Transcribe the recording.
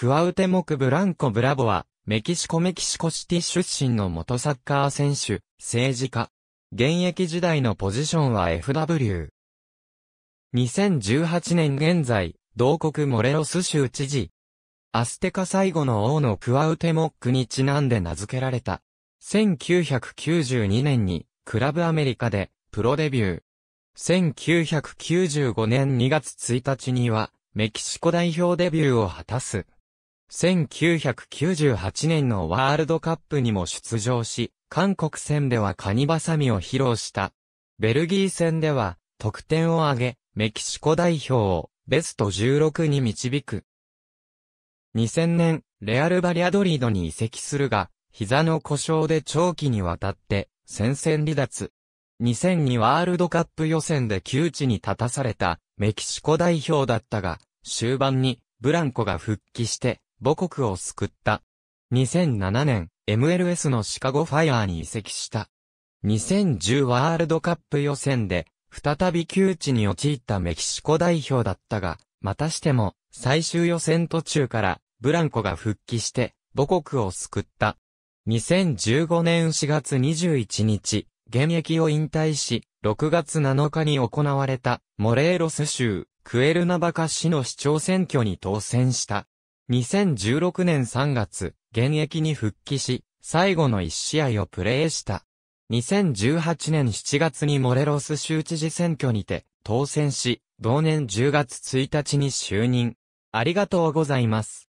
クアウテモク・ブランコ・ブラボは、メキシコメキシコシティ出身の元サッカー選手、政治家。現役時代のポジションは FW。2018年現在、同国モレロス州知事。アステカ最後の王のクアウテモックにちなんで名付けられた。1992年に、クラブアメリカで、プロデビュー。1995年2月1日には、メキシコ代表デビューを果たす。1998年のワールドカップにも出場し、韓国戦ではカニバサミを披露した。ベルギー戦では得点を挙げ、メキシコ代表をベスト16に導く。2000年、レアル・バリアドリードに移籍するが、膝の故障で長期にわたって戦線離脱。2002ワールドカップ予選で窮地に立たされたメキシコ代表だったが、終盤にブランコが復帰して母国を救った。2007年、MLS のシカゴファイアーに移籍した。2010ワールドカップ予選で、再び窮地に陥ったメキシコ代表だったが、またしても、最終予選途中から、ブランコが復帰して、母国を救った。2015年4月21日、現役を引退し、6月7日に行われた、モレーロス州、クエルナバカ市の市長選挙に当選した。2016年3月、現役に復帰し、最後の1試合をプレーした。2018年7月にモレロス州知事選挙にて当選し、同年10月1日に就任。ありがとうございます。